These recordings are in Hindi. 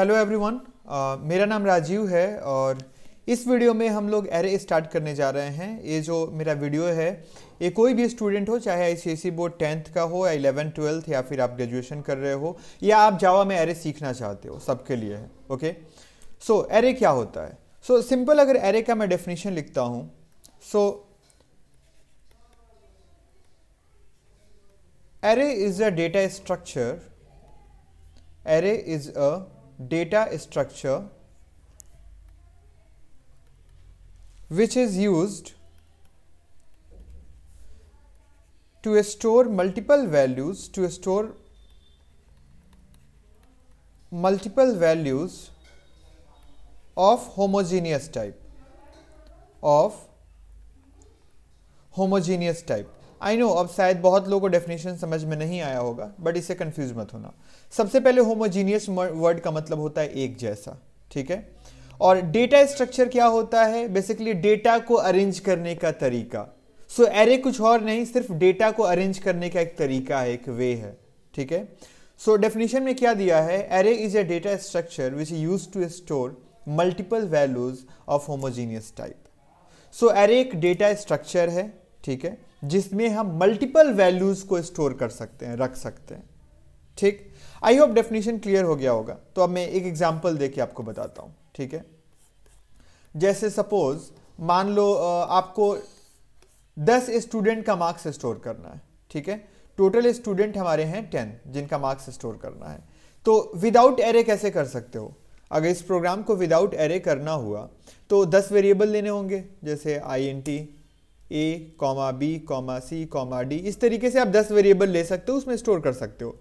हेलो एवरीवन uh, मेरा नाम राजीव है और इस वीडियो में हम लोग एरे स्टार्ट करने जा रहे हैं ये जो मेरा वीडियो है ये कोई भी स्टूडेंट हो चाहे आई बोर्ड टेंथ का हो या इलेवन ट्वेल्थ या फिर आप ग्रेजुएशन कर रहे हो या आप जावा में एरे सीखना चाहते हो सबके लिए है ओके सो एरे क्या होता है सो so, सिंपल अगर एरे का मैं डेफिनेशन लिखता हूँ so array is a data structure array is a data structure which is used to store multiple values to store multiple values of homogeneous type of homogeneous type I know अब शायद बहुत लोगों को डेफिनेशन समझ में नहीं आया होगा बट इसे कंफ्यूज मत होना सबसे पहले होमोजीनियस वर्ड का मतलब होता है एक जैसा ठीक है और डेटा स्ट्रक्चर क्या होता है बेसिकली डेटा को अरेंज करने का तरीका सो so, एरे कुछ और नहीं सिर्फ डेटा को अरेंज करने का एक तरीका है एक वे है ठीक है सो डेफिनेशन में क्या दिया है array is a data structure which use to store multiple values of homogeneous type so array एक डेटा स्ट्रक्चर है ठीक है जिसमें हम मल्टीपल वैल्यूज़ को स्टोर कर सकते हैं रख सकते हैं ठीक आई होप डेफिनेशन क्लियर हो गया होगा तो अब मैं एक एग्जाम्पल दे आपको बताता हूं ठीक है जैसे सपोज मान लो आपको दस स्टूडेंट का मार्क्स स्टोर करना है ठीक है टोटल स्टूडेंट हमारे हैं टेन जिनका मार्क्स स्टोर करना है तो विदाउट एरे कैसे कर सकते हो अगर इस प्रोग्राम को विदाउट एरे करना हुआ तो दस वेरिएबल लेने होंगे जैसे I N T A comma B comma C comma D इस तरीके से आप 10 वेरिएबल ले सकते हो उसमें स्टोर कर सकते हो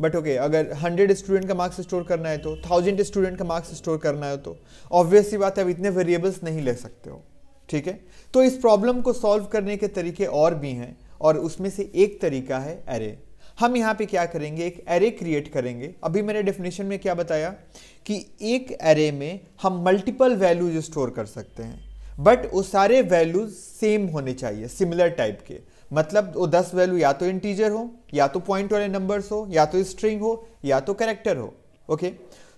बट ओके okay, अगर 100 स्टूडेंट का मार्क्स स्टोर करना है तो 1000 स्टूडेंट का मार्क्स स्टोर करना है तो ऑब्वियस सी बात है आप इतने वेरिएबल्स नहीं ले सकते हो ठीक है तो इस प्रॉब्लम को सॉल्व करने के तरीके और भी हैं और उसमें से एक तरीका है एरे हम यहाँ पे क्या करेंगे एक एरे क्रिएट करेंगे अभी मैंने डेफिनेशन में क्या बताया कि एक एरे में हम मल्टीपल वैल्यूज स्टोर कर सकते हैं बट वो सारे वैल्यूज सेम होने चाहिए सिमिलर टाइप के मतलब वो दस वैल्यू या तो इंटीजर हो या तो पॉइंट वाले नंबर्स हो या तो स्ट्रिंग हो या तो करेक्टर हो okay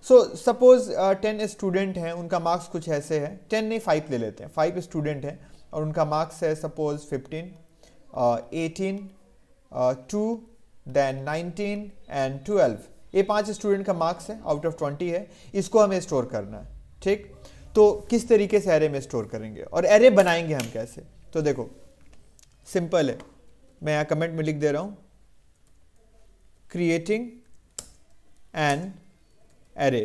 so suppose ten student हैं उनका मार्क्स कुछ ऐसे है टेन नहीं फाइव ले लेते हैं फाइव स्टूडेंट हैं और उनका मार्क्स है suppose fifteen eighteen two then nineteen and twelve ये पांच स्टूडेंट का मार्क्स है आउट ऑफ ट्वेंटी है इसको हमें स्टोर करना है ठीक तो किस तरीके से एरे में स्टोर करेंगे और एरे बनाएंगे हम कैसे तो देखो सिंपल है मैं यहाँ कमेंट में लिख दे रहा हूँ क्रिएटिंग एन एरे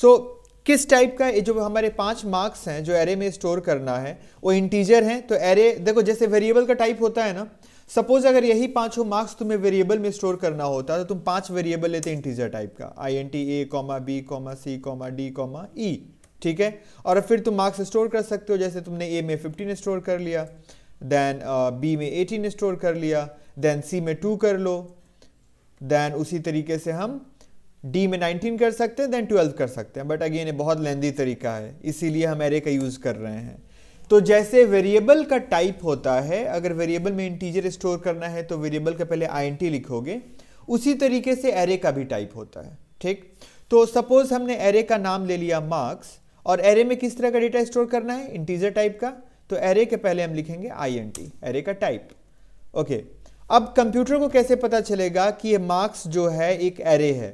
सो किस टाइप का जो हमारे पांच मार्क्स हैं जो एरे में स्टोर करना है वो इंटीजर हैं तो एरे देखो जैसे वेरिएबल का टाइप होता है ना सपोज अगर यही पांचों मार्क्स तुम्हें वेरिएबल में स्टोर करना होता तो तुम पांच वेरिएबल लेते इंटीजर टाइप का I N T A comma B comma C comma D comma E ठीक है और फिर तुम मार्क्स स्टोर कर सकते हो जैसे तुमने ए में फिफ्टीन स्टोर कर लिया देन बी uh, में एटीन स्टोर कर लिया देन सी में टू कर लो देन उसी तरीके से हम डी में 19 कर सकते हैं देन 12 कर सकते हैं बट अगेन ये बहुत लेंदी तरीका है इसीलिए हम एरे का यूज़ कर रहे हैं तो जैसे वेरिएबल का टाइप होता है अगर वेरिएबल में इंटीजर स्टोर करना है तो वेरिएबल का पहले आई लिखोगे उसी तरीके से एरे का भी टाइप होता है ठीक तो सपोज हमने एरे का नाम ले लिया मार्क्स और एरे में किस तरह का डेटा स्टोर करना है इंटीजर टाइप का तो एरे के पहले हम लिखेंगे आई एन टी एरे का टाइप ओके अब कंप्यूटर को कैसे पता चलेगा कि ये मार्क्स जो है एक एरे है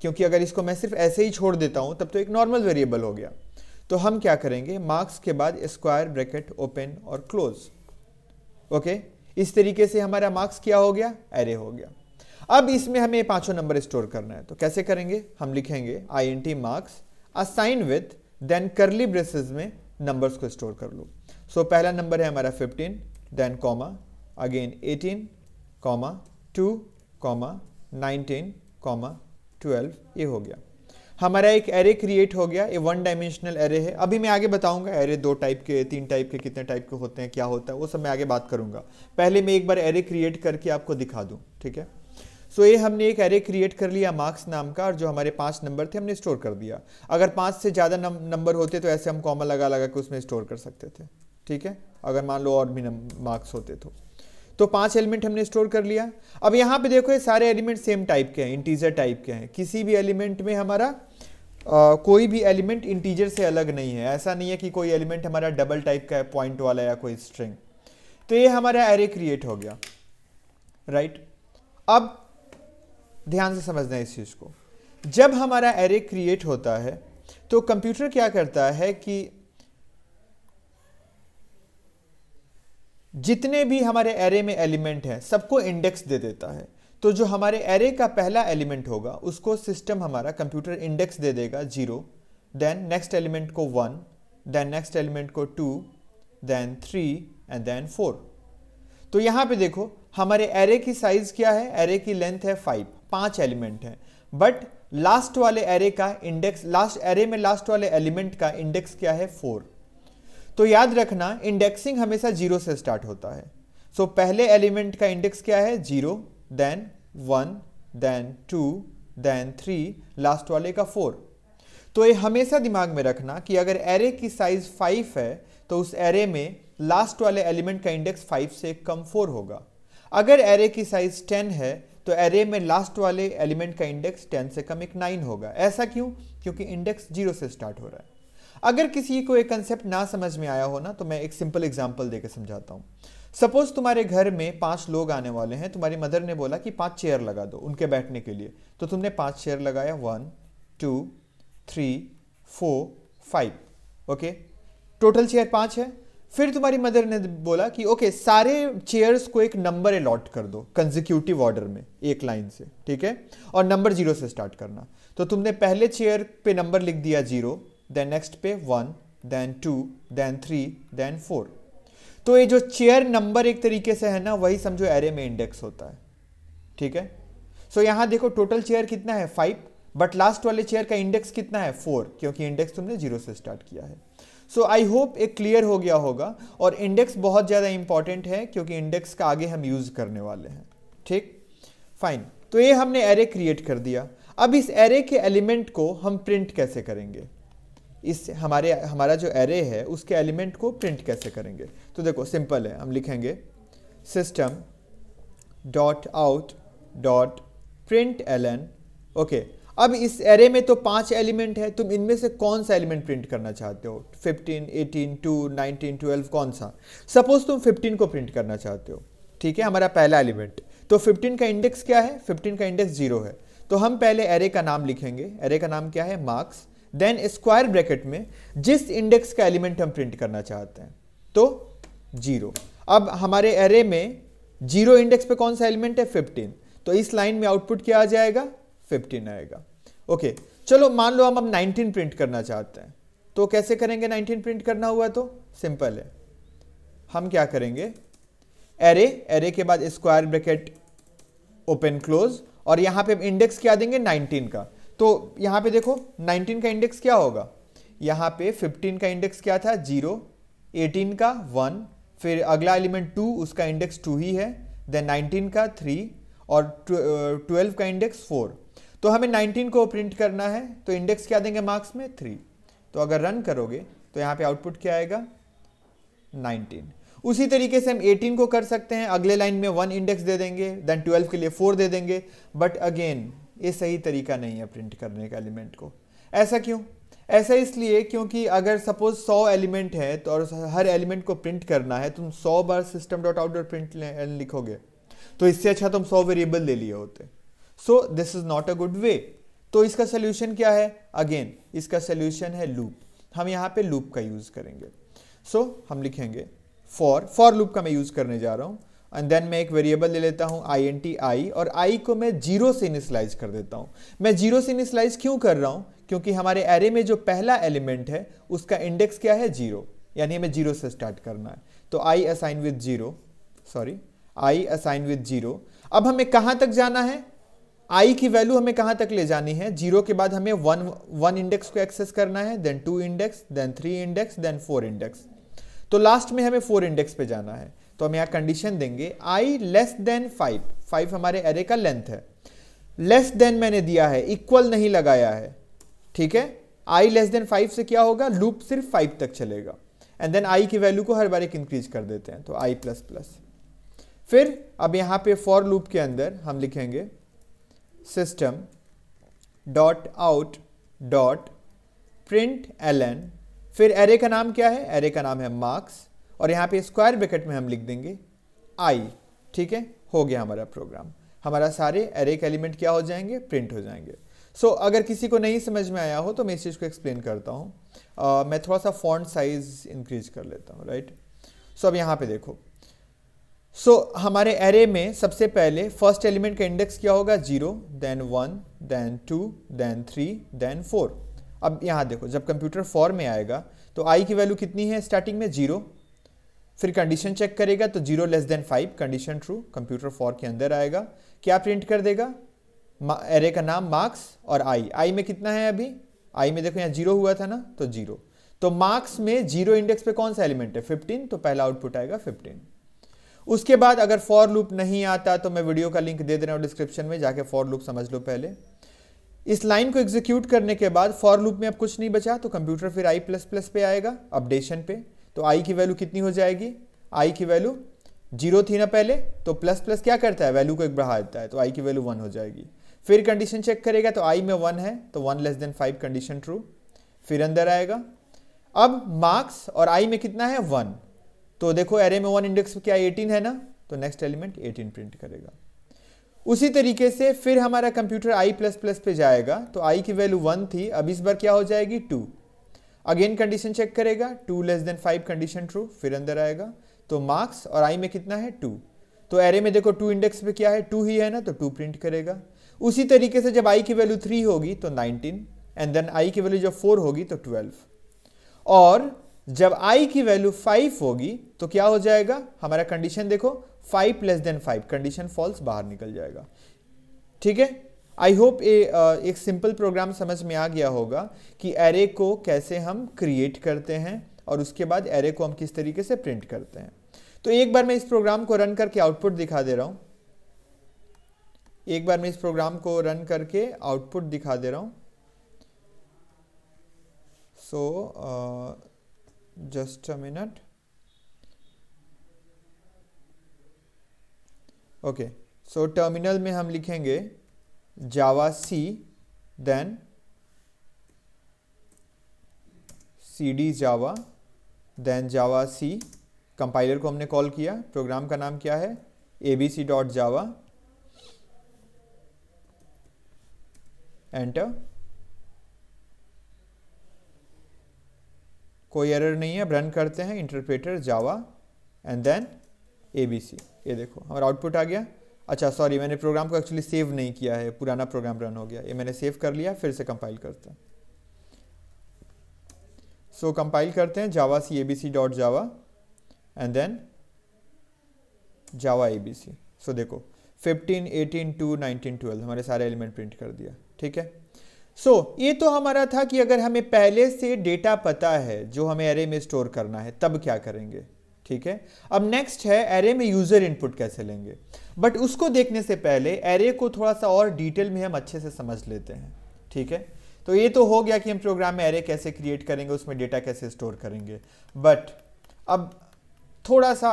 क्योंकि अगर इसको मैं सिर्फ ऐसे ही छोड़ देता हूं तब तो एक नॉर्मल वेरिएबल हो गया तो हम क्या करेंगे मार्क्स के बाद स्क्वायर ब्रैकेट ओपन और क्लोज ओके इस तरीके से हमारा मार्क्स क्या हो गया एरे हो गया अब इसमें हमें पांचों नंबर स्टोर करना है तो कैसे करेंगे हम लिखेंगे I N T marks assign with then curly braces में नंबर्स को स्टोर कर लो सो so, पहला नंबर है हमारा 15 then comma again 18 comma 2 comma 19 comma 12 ये हो गया हमारा एक एरे क्रिएट हो गया ये वन डायमेंशनल एरे है अभी मैं आगे बताऊंगा एरे दो टाइप के तीन टाइप के कितने टाइप के होते हैं क्या होता है वो सब मैं आगे बात करूंगा पहले मैं एक बार एरे क्रिएट करके आपको दिखा दूँ ठीक है सो so, ये हमने एक एरे क्रिएट कर लिया मार्क्स नाम का और जो हमारे पांच नंबर थे हमने स्टोर कर दिया अगर पांच से ज़्यादा नंबर होते तो ऐसे हम कॉमा लगा लगा के उसमें स्टोर कर सकते थे ठीक है अगर मान लो और भी मार्क्स होते तो तो पांच एलिमेंट हमने स्टोर कर लिया अब यहाँ पे देखो ये सारे एलिमेंट सेम टाइप के हैं इंटीजर टाइप के हैं किसी भी एलिमेंट में हमारा आ, कोई भी एलिमेंट इंटीजर से अलग नहीं है ऐसा नहीं है कि कोई एलिमेंट हमारा डबल टाइप का है पॉइंट वाला या कोई स्ट्रिंग तो ये हमारा एरे क्रिएट हो गया राइट अब ध्यान से समझना है इस चीज़ को जब हमारा एरे क्रिएट होता है तो कंप्यूटर क्या करता है कि जितने भी हमारे एरे में एलिमेंट हैं सबको इंडेक्स दे देता है तो जो हमारे एरे का पहला एलिमेंट होगा उसको सिस्टम हमारा कंप्यूटर इंडेक्स दे देगा जीरो देन नेक्स्ट एलिमेंट को वन देन नेक्स्ट एलिमेंट को two then three and then four तो यहाँ पे देखो हमारे एरे की साइज क्या है एरे की लेंथ है फाइव पांच एलिमेंट हैं बट लास्ट वाले एरे का इंडेक्स लास्ट एरे में लास्ट वाले एलिमेंट का इंडेक्स क्या है फोर तो याद रखना इंडेक्सिंग हमेशा जीरो से स्टार्ट होता है सो so, पहले एलिमेंट का इंडेक्स क्या है zero then one then two then three last वाले का फोर तो ये हमेशा दिमाग में रखना कि अगर एरे की साइज फाइव है तो उस एरे में लास्ट वाले एलिमेंट का इंडेक्स फाइव से कम फोर होगा अगर एरे की साइज टेन है तो एरे में लास्ट वाले एलिमेंट का इंडेक्स टेन से कम एक नाइन होगा ऐसा क्यों क्योंकि इंडेक्स जीरो से स्टार्ट हो रहा है अगर किसी को एक कंसेप्ट ना समझ में आया हो ना तो मैं एक सिंपल एग्जाम्पल देकर समझाता हूँ सपोज तुम्हारे घर में पांच लोग आने वाले हैं तुम्हारी मदर ने बोला कि पांच चेयर लगा दो उनके बैठने के लिए तो तुमने पांच चेयर लगाया one two three four five okay total chair पांच है फिर तुम्हारी मदर ने बोला कि ओके सारे चेयर्स को एक नंबर अलॉट कर दो कंजिक्यूटिव ऑर्डर में एक लाइन से ठीक है और नंबर जीरो से स्टार्ट करना तो तुमने पहले चेयर पे नंबर लिख दिया जीरो देन नेक्स्ट पे one then two then three then four तो ये जो चेयर नंबर एक तरीके से है ना वही समझो एरे में इंडेक्स होता है ठीक है सो so, यहां देखो टोटल चेयर कितना है फाइव बट लास्ट वाले चेयर का इंडेक्स कितना है फोर क्योंकि इंडेक्स तुमने जीरो से स्टार्ट किया है सो आई होप एक क्लियर हो गया होगा और इंडेक्स बहुत ज़्यादा इंपॉर्टेंट है क्योंकि इंडेक्स का आगे हम यूज़ करने वाले हैं ठीक फाइन तो ये हमने एरे क्रिएट कर दिया अब इस एरे के एलिमेंट को हम प्रिंट कैसे करेंगे इस हमारे हमारा जो एरे है उसके एलिमेंट को प्रिंट कैसे करेंगे तो देखो सिंपल है हम लिखेंगे system dot out dot print L N okay अब इस एरे में तो पांच एलिमेंट है तुम इनमें से कौन सा एलिमेंट प्रिंट करना चाहते हो 15, 18, 2, 19, 12 कौन सा सपोज तुम 15 को प्रिंट करना चाहते हो ठीक है हमारा पहला एलिमेंट तो 15 का इंडेक्स क्या है 15 का इंडेक्स जीरो है तो हम पहले एरे का नाम लिखेंगे एरे का नाम क्या है मार्क्स देन स्क्वायर ब्रैकेट में जिस इंडेक्स का एलिमेंट हम प्रिंट करना चाहते हैं तो जीरो अब हमारे एरे में जीरो इंडेक्स पे कौन सा एलिमेंट है फिफ्टीन तो इस लाइन में आउटपुट क्या आ जाएगा फिफ्टीन आएगा ओके चलो मान लो हम अब नाइनटीन प्रिंट करना चाहते हैं तो कैसे करेंगे 19 प्रिंट करना हुआ तो सिंपल है हम क्या करेंगे एरे एरे के बाद स्क्वायर ब्रैकेट ओपन क्लोज और यहां पे इंडेक्स क्या देंगे 19 का तो यहाँ पे देखो 19 का इंडेक्स क्या होगा यहां पे 15 का इंडेक्स क्या था जीरो 18 का वन फिर अगला एलिमेंट टू उसका इंडेक्स टू ही है देन 19 का थ्री और ट्वेल्व uh, का इंडेक्स फोर तो हमें 19 को प्रिंट करना है तो इंडेक्स क्या देंगे मार्क्स में थ्री तो अगर रन करोगे तो यहाँ पे आउटपुट क्या आएगा 19 उसी तरीके से हम 18 को कर सकते हैं अगले लाइन में वन इंडेक्स दे देंगे देन 12 के लिए फोर दे देंगे बट अगेन ये सही तरीका नहीं है प्रिंट करने का एलिमेंट को ऐसा क्यों ऐसा इसलिए क्योंकि अगर सपोज 100 एलिमेंट है तो और हर एलिमेंट को प्रिंट करना है तुम 100 बार system dot out dot print लिखोगे तो इससे अच्छा तुम 100 वेरिएबल ले लिए होते so this is not a good way तो इसका सोल्यूशन क्या है अगेन इसका सोल्यूशन है लूप हम यहां पे लूप का यूज करेंगे सो so, हम लिखेंगे फॉर फॉर लूप का मैं यूज करने जा रहा हूं एंड देन मैं एक वेरिएबल ले लेता हूं आई एन टी आई और आई को मैं जीरो से इनिशलाइज कर देता हूं मैं जीरो से इनिशलाइज क्यों कर रहा हूं क्योंकि हमारे एरे में जो पहला एलिमेंट है उसका इंडेक्स क्या है जीरो यानी हमें जीरो से स्टार्ट करना है तो I assign with zero sorry I assign with zero अब हमें कहां तक जाना है आई की वैल्यू हमें कहां तक ले जानी है जीरो के बाद हमें वन वन इंडेक्स को एक्सेस करना है then two index then three index then four index तो लास्ट में हमें फोर इंडेक्स पे जाना है तो हम यहाँ कंडीशन देंगे I less than five five हमारे एरे का लेंथ है लेस देन मैंने दिया है इक्वल नहीं लगाया है ठीक है आई लेस देन फाइव से क्या होगा लूप सिर्फ फाइव तक चलेगा एंड देन आई की वैल्यू को हर बार एक इंक्रीज कर देते हैं तो आई प्लस प्लस फिर अब यहां पे फॉर लूप के अंदर हम लिखेंगे system dot out dot print ln फिर एरे का नाम क्या है एरे का नाम है मार्क्स और यहाँ पे स्क्वायर ब्रैकेट में हम लिख देंगे आई ठीक है हो गया हमारा प्रोग्राम हमारा सारे एरे के एलिमेंट क्या हो जाएंगे प्रिंट हो जाएंगे सो so, अगर किसी को नहीं समझ में आया हो तो मैं इस चीज़ को एक्सप्लेन करता हूँ uh, मैं थोड़ा सा फॉन्ट साइज इंक्रीज कर लेता हूँ राइट सो अब यहाँ पे देखो सो so, हमारे एरे में सबसे पहले फर्स्ट एलिमेंट का इंडेक्स क्या होगा zero then one then two then three then four अब यहाँ देखो जब कंप्यूटर फोर में आएगा तो आई की वैल्यू कितनी है स्टार्टिंग में जीरो फिर कंडीशन चेक करेगा तो zero less than five condition true computer for के अंदर आएगा क्या प्रिंट कर देगा एरे का नाम मार्क्स और आई आई में कितना है अभी आई में देखो यहाँ जीरो हुआ था ना तो जीरो तो मार्क्स में जीरो इंडेक्स पे कौन सा एलिमेंट है फिफ्टीन तो पहला आउटपुट आएगा फिफ्टीन उसके बाद अगर फॉर लूप नहीं आता तो मैं वीडियो का लिंक दे दे रहा हूँ डिस्क्रिप्शन में जाके फॉर लूप समझ लो पहले इस लाइन को एग्जीक्यूट करने के बाद फॉर लूप में अब कुछ नहीं बचा तो कंप्यूटर फिर आई प्लस प्लस पे आएगा अपडेशन पे तो आई की वैल्यू कितनी हो जाएगी आई की वैल्यू जीरो थी ना पहले तो प्लस प्लस क्या करता है वैल्यू को एक बढ़ा देता है तो आई की वैल्यू वन हो जाएगी फिर कंडीशन चेक करेगा तो आई में वन है तो one less than five condition true फिर अंदर आएगा अब मार्क्स और आई में कितना है वन तो देखो एरे में वन इंडेक्स क्या 18 है ना तो नेक्स्ट एलिमेंट 18 प्रिंट करेगा उसी तरीके से फिर हमारा कंप्यूटर आई प्लस प्लस पे जाएगा तो आई की वैल्यू वन थी अब इस बार क्या हो जाएगी टू अगेन कंडीशन चेक करेगा two less than five condition true फिर अंदर आएगा तो मार्क्स और आई में कितना है टू तो एरे में देखो टू इंडेक्स पे क्या है टू ही है ना तो टू प्रिंट करेगा उसी तरीके से जब आई की वैल्यू थ्री होगी तो नाइनटीन एंड देन आई की वैल्यू जब फोर होगी तो ट्वेल्व और जब आई की वैल्यू फाइव होगी तो क्या हो जाएगा हमारा कंडीशन देखो five plus than five condition false बाहर निकल जाएगा ठीक है आई होप ए, एक सिंपल प्रोग्राम समझ में आ गया होगा कि एरे को कैसे हम क्रिएट करते हैं और उसके बाद एरे को हम किस तरीके से प्रिंट करते हैं तो एक बार मैं इस प्रोग्राम को रन करके आउटपुट दिखा दे रहा हूं एक बार मैं इस प्रोग्राम को रन करके आउटपुट दिखा दे रहा हूं so so, uh, just a minute okay so terminal में हम लिखेंगे Java C then C D Java then Java C compiler को हमने कॉल किया प्रोग्राम का नाम क्या है A B C dot Java enter कोई एरर नहीं है रन करते हैं interpreter Java and then A B C ये देखो हमारा आउटपुट आ गया अच्छा सॉरी मैंने प्रोग्राम को एक्चुअली सेव नहीं किया है पुराना प्रोग्राम रन हो गया ये मैंने सेव कर लिया फिर से कंपाइल करते हैं सो so, कंपाइल करते हैं Java C A B C dot Java and then Java A B C so देखो 15, 18, 2, 19, 12 हमारे सारे एलिमेंट प्रिंट कर दिया ठीक है सो so, ये तो हमारा था कि अगर हमें पहले से डेटा पता है जो हमें एरे में स्टोर करना है तब क्या करेंगे ठीक है अब नेक्स्ट है एरे में यूजर इनपुट कैसे लेंगे बट उसको देखने से पहले एरे को थोड़ा सा और डिटेल में हम अच्छे से समझ लेते हैं ठीक है तो ये तो हो गया कि हम प्रोग्राम में एरे कैसे क्रिएट करेंगे उसमें डेटा कैसे स्टोर करेंगे बट अब थोड़ा सा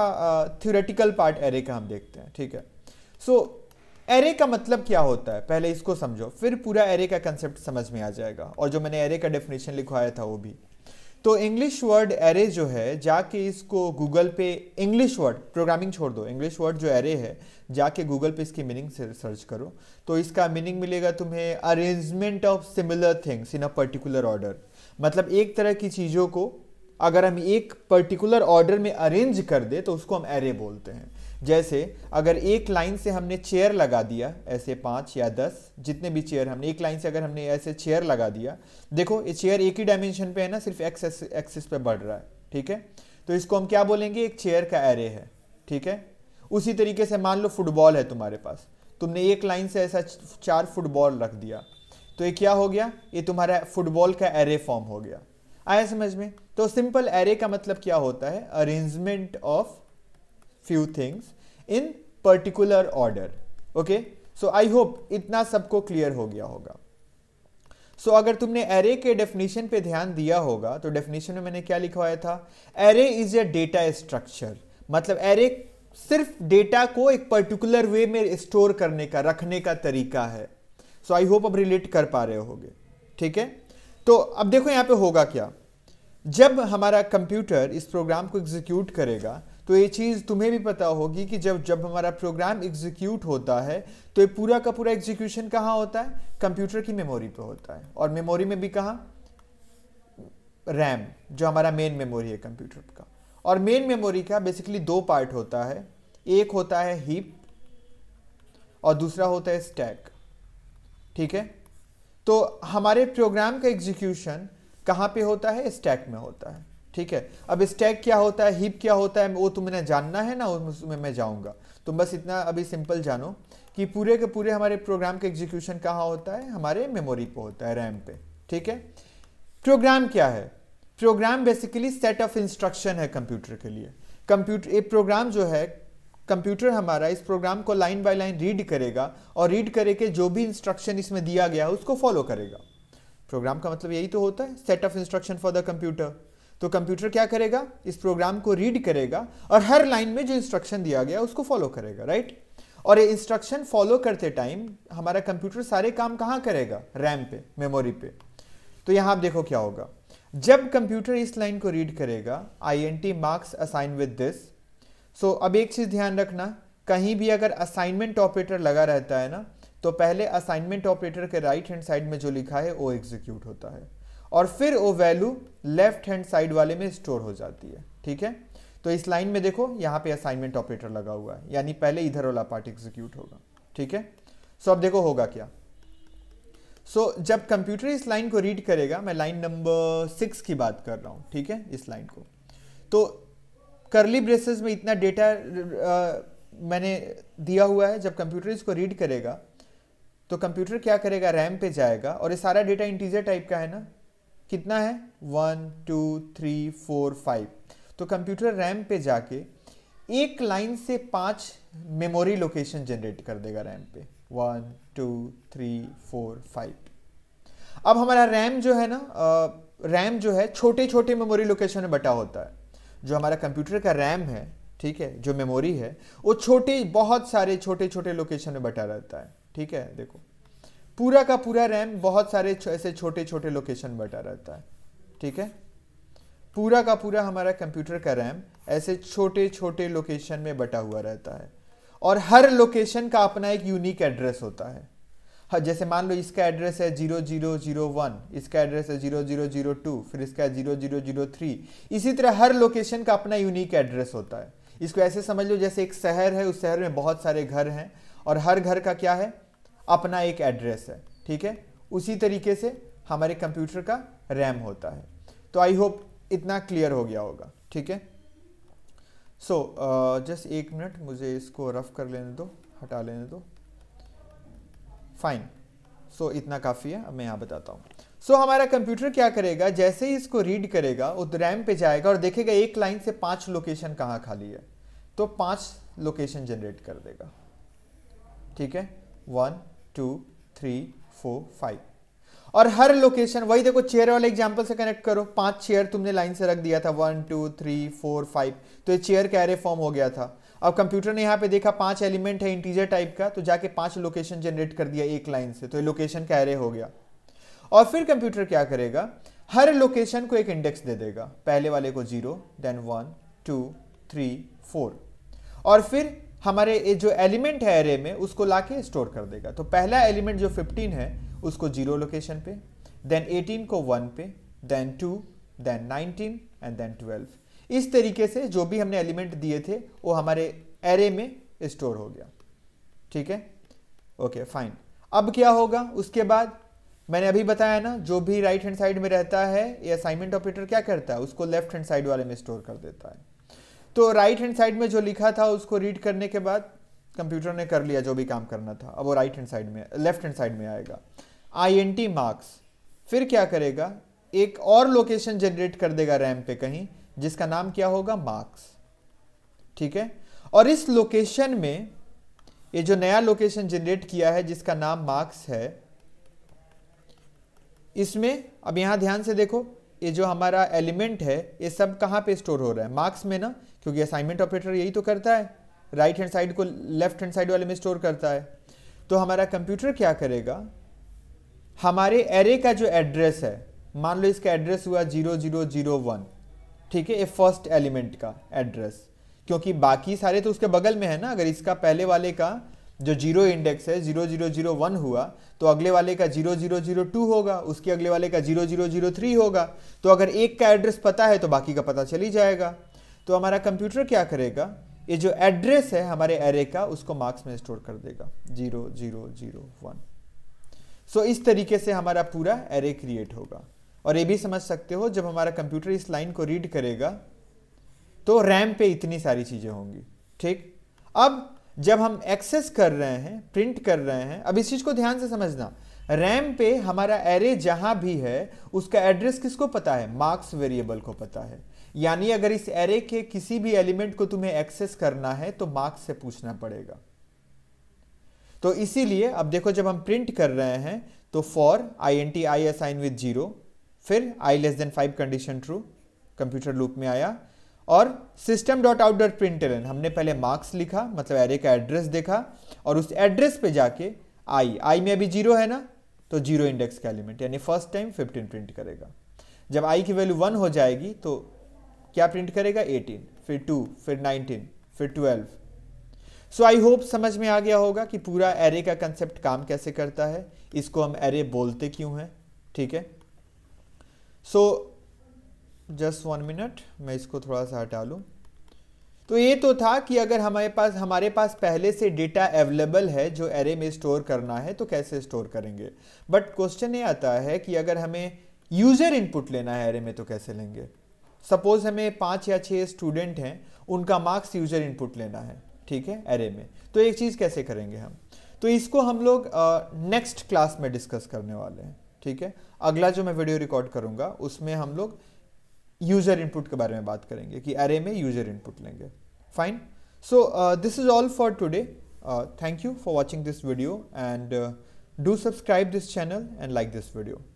थ्योरेटिकल पार्ट एरे का हम देखते हैं ठीक है सो so, एरे का मतलब क्या होता है पहले इसको समझो फिर पूरा एरे का कंसेप्ट समझ में आ जाएगा और जो मैंने एरे का डेफिनेशन लिखवाया था वो भी तो इंग्लिश वर्ड एरे जो है जाके इसको गूगल पे इंग्लिश वर्ड प्रोग्रामिंग छोड़ दो इंग्लिश वर्ड जो एरे है जाके गूगल पे इसकी मीनिंग सर्च करो तो इसका मीनिंग मिलेगा तुम्हें arrangement of similar things in a particular order मतलब एक तरह की चीज़ों को अगर हम एक पर्टिकुलर ऑर्डर में अरेंज कर दे तो उसको हम एरे बोलते हैं जैसे अगर एक लाइन से हमने चेयर लगा दिया ऐसे पाँच या दस जितने भी चेयर हमने एक लाइन से अगर हमने ऐसे चेयर लगा दिया देखो ये चेयर एक ही डायमेंशन पे है ना सिर्फ एक्स एक्सिस पे बढ़ रहा है ठीक है तो इसको हम क्या बोलेंगे एक चेयर का एरे है ठीक है उसी तरीके से मान लो फुटबॉल है तुम्हारे पास तुमने एक लाइन से ऐसा चार फुटबॉल रख दिया तो ये क्या हो गया ये तुम्हारा फुटबॉल का एरे फॉर्म हो गया आया समझ में तो सिंपल एरे का मतलब क्या होता है arrangement of few things in particular order okay so i hope इतना सबको clear हो गया होगा सो so, अगर तुमने एरे के डेफिनेशन पे ध्यान दिया होगा तो डेफिनेशन में मैंने क्या लिखवाया था array is a data structure मतलब एरे सिर्फ डेटा को एक पर्टिकुलर वे में स्टोर करने का रखने का तरीका है सो आई होप अब रिलेट कर पा रहे होगे ठीक है तो अब देखो यहां पे होगा क्या जब हमारा कंप्यूटर इस प्रोग्राम को एग्जीक्यूट करेगा तो ये चीज़ तुम्हें भी पता होगी कि जब जब हमारा प्रोग्राम एग्जीक्यूट होता है तो ये पूरा का पूरा एग्जीक्यूशन कहाँ होता है कंप्यूटर की मेमोरी पे होता है और मेमोरी में भी कहाँ रैम जो हमारा मेन मेमोरी है कंप्यूटर का और मेन मेमोरी का बेसिकली दो पार्ट होता है एक होता है हीप और दूसरा होता है स्टैक ठीक है तो हमारे प्रोग्राम का एग्जीक्यूशन कहाँ पे होता है स्टैक में होता है ठीक है अब स्टैक क्या होता है हीप क्या होता है वो तुमने जानना है ना उसमें मैं जाऊंगा तुम बस इतना अभी सिंपल जानो कि पूरे के पूरे हमारे प्रोग्राम के एग्जीक्यूशन कहाँ होता है हमारे मेमोरी पे होता है रैम पे ठीक है प्रोग्राम क्या है program basically set of instruction है कंप्यूटर के लिए कंप्यूटर ये प्रोग्राम जो है कंप्यूटर हमारा इस प्रोग्राम को लाइन बाय लाइन रीड करेगा और रीड करके जो भी इंस्ट्रक्शन इसमें दिया गया है उसको फॉलो करेगा प्रोग्राम का मतलब यही तो होता है set of instruction for the computer तो कंप्यूटर क्या करेगा इस प्रोग्राम को रीड करेगा और हर लाइन में जो इंस्ट्रक्शन दिया गया उसको फॉलो करेगा राइट और ये इंस्ट्रक्शन फॉलो करते टाइम हमारा कंप्यूटर सारे काम कहाँ करेगा रैम पे मेमोरी पे तो यहाँ आप देखो क्या होगा जब कंप्यूटर इस लाइन को रीड करेगा I N T marks assign with this so अब एक चीज़ ध्यान रखना कहीं भी अगर असाइनमेंट ऑपरेटर लगा रहता है ना तो पहले असाइनमेंट ऑपरेटर के राइट हैंड साइड में जो लिखा है वो एग्जीक्यूट होता है और फिर वो वैल्यू लेफ्ट हैंड साइड वाले में स्टोर हो जाती है ठीक है तो इस लाइन में देखो यहाँ पे असाइनमेंट ऑपरेटर लगा हुआ है यानी पहले इधर वाला पार्ट एग्जीक्यूट होगा ठीक है सो अब देखो होगा क्या सो so, जब कंप्यूटर इस लाइन को रीड करेगा मैं लाइन नंबर सिक्स की बात कर रहा हूँ ठीक है इस लाइन को तो करली ब्रेसेस में इतना डेटा मैंने दिया हुआ है जब कंप्यूटर इसको रीड करेगा तो कंप्यूटर क्या करेगा रैम पे जाएगा और ये सारा डेटा इंटीजर टाइप का है ना कितना है one two three four five तो कंप्यूटर रैम पे जाके एक लाइन से पांच मेमोरी लोकेशन जनरेट कर देगा रैम पे one two three four five अब हमारा रैम जो है ना रैम जो है छोटे छोटे मेमोरी लोकेशन में बटा होता है जो हमारा कंप्यूटर का रैम है ठीक है जो मेमोरी है वो छोटे बहुत सारे छोटे छोटे लोकेशन में बटा रहता है ठीक है देखो पूरा का पूरा रैम बहुत सारे ऐसे छोटे छोटे लोकेशन बटा रहता है ठीक है पूरा का पूरा हमारा कंप्यूटर का रैम ऐसे छोटे छोटे लोकेशन में बटा हुआ रहता है और हर लोकेशन का अपना एक यूनिक एड्रेस होता है हाँ, जैसे मान लो इसका एड्रेस है जीरो जीरो जीरो वन इसका एड्रेस है जीरो जीरो जीरो टू फिर इसका जीरो जीरो जीरो थ्री इसी तरह हर लोकेशन का अपना यूनिक एड्रेस होता है इसको ऐसे समझ लो जैसे एक शहर है उस शहर में बहुत सारे घर हैं और हर घर का क्या है अपना एक एड्रेस है ठीक है उसी तरीके से हमारे कंप्यूटर का रैम होता है तो आई होप इतना क्लियर हो गया होगा ठीक है सो जस्ट uh, एक मिनट मुझे इसको रफ कर लेने दो हटा लेने दो फाइन सो so, इतना काफ़ी है अब मैं यहाँ बताता हूँ सो so, हमारा कंप्यूटर क्या करेगा जैसे ही इसको रीड करेगा उस तो रैम पे जाएगा और देखेगा एक लाइन से पांच लोकेशन कहाँ खाली है तो पांच लोकेशन जनरेट कर देगा ठीक है one two three four five और हर लोकेशन वही देखो चेयर वाले एग्जांपल से कनेक्ट करो पांच चेयर तुमने लाइन से रख दिया था one two three four five तो ये चेयर का एरे फॉर्म हो गया था अब कंप्यूटर ने यहाँ पे देखा पांच एलिमेंट है इंटीजर टाइप का तो जाके पांच लोकेशन जनरेट कर दिया एक लाइन से तो ये लोकेशन का एरे हो गया और फिर कंप्यूटर क्या करेगा हर लोकेशन को एक इंडेक्स दे देगा पहले वाले को zero then one two three four और फिर हमारे ये जो एलिमेंट है एरे में उसको ला के स्टोर कर देगा तो पहला एलिमेंट जो 15 है उसको जीरो लोकेशन पे देन 18 को वन पे then two then 19 and then 12 इस तरीके से जो भी हमने एलिमेंट दिए थे वो हमारे एरे में स्टोर हो गया ठीक है ओके फाइन अब क्या होगा उसके बाद मैंने अभी बताया ना जो भी राइट हैंड साइड में रहता है ये असाइनमेंट ऑपरेटर क्या करता है उसको लेफ्ट हैंड साइड वाले में स्टोर कर देता है तो राइट हैंड साइड में जो लिखा था उसको रीड करने के बाद कंप्यूटर ने कर लिया जो भी काम करना था अब वो राइट हैंड साइड में लेफ्ट हैंड साइड में आएगा आई एन टी मार्क्स फिर क्या करेगा एक और लोकेशन जनरेट कर देगा रैम पे कहीं जिसका नाम क्या होगा मार्क्स ठीक है और इस लोकेशन में ये जो नया लोकेशन जनरेट किया है जिसका नाम मार्क्स है इसमें अब यहां ध्यान से देखो ये जो हमारा एलिमेंट है ये सब कहां पे स्टोर हो रहा है मार्क्स में ना क्योंकि असाइनमेंट ऑपरेटर यही तो करता है राइट हैंड साइड को लेफ्ट हैंड साइड वाले में स्टोर करता है तो हमारा कंप्यूटर क्या करेगा हमारे एरे का जो एड्रेस है मान लो इसका एड्रेस हुआ जीरो जीरो जीरो वन ठीक है ये फर्स्ट एलिमेंट का एड्रेस क्योंकि बाकी सारे तो उसके बगल में है ना अगर इसका पहले वाले का जो जीरो इंडेक्स है जीरो जीरो जीरो वन हुआ तो अगले वाले का जीरो जीरो जीरो टू होगा उसके अगले वाले का जीरो जीरो जीरो थ्री होगा तो अगर एक का एड्रेस पता है तो बाकी का पता चली जाएगा तो हमारा कंप्यूटर क्या करेगा ये जो एड्रेस है हमारे एरे का उसको मार्क्स में स्टोर कर देगा zero zero zero one so इस तरीके से हमारा पूरा एरे क्रिएट होगा और ये भी समझ सकते हो जब हमारा कंप्यूटर इस लाइन को रीड करेगा तो रैम पे इतनी सारी चीज़ें होंगी ठीक अब जब हम एक्सेस कर रहे हैं प्रिंट कर रहे हैं अब इस चीज़ को ध्यान से समझना रैम पे हमारा एरे जहां भी है उसका एड्रेस किसको पता है मार्क्स वेरिएबल को पता है यानी अगर इस एरे के किसी भी एलिमेंट को तुम्हें एक्सेस करना है तो मार्क्स से पूछना पड़ेगा तो इसीलिए अब देखो जब हम प्रिंट कर रहे हैं तो for I N T I assign with zero फिर I less than five condition true computer loop में आया और system dot out dot print हमने पहले मार्क्स लिखा मतलब एरे का एड्रेस देखा और उस एड्रेस पे जाके आई आई में अभी जीरो है ना तो जीरो इंडेक्स का एलिमेंट यानी फर्स्ट टाइम फिफ्टीन प्रिंट करेगा जब आई की वैल्यू वन हो जाएगी तो क्या प्रिंट करेगा 18 फिर 2 फिर 19 फिर 12 सो आई होप समझ में आ गया होगा कि पूरा एरे का कंसेप्ट काम कैसे करता है इसको हम एरे बोलते क्यों हैं ठीक है सो जस्ट वन मिनट मैं इसको थोड़ा सा हटा लूँ तो ये तो था कि अगर हमारे पास हमारे पास पहले से डेटा अवेलेबल है जो एरे में स्टोर करना है तो कैसे स्टोर करेंगे बट क्वेश्चन ये आता है कि अगर हमें यूज़र इनपुट लेना है एरे में तो कैसे लेंगे सपोज हमें पाँच या छः स्टूडेंट हैं उनका मार्क्स यूजर इनपुट लेना है ठीक है एरे में तो एक चीज़ कैसे करेंगे हम तो इसको हम लोग नेक्स्ट क्लास में डिस्कस करने वाले हैं ठीक है अगला जो मैं वीडियो रिकॉर्ड करूंगा उसमें हम लोग यूजर इनपुट के बारे में बात करेंगे कि एरे में यूजर इनपुट लेंगे fine so this is all for today thank you for watching this video and do subscribe this channel and like this video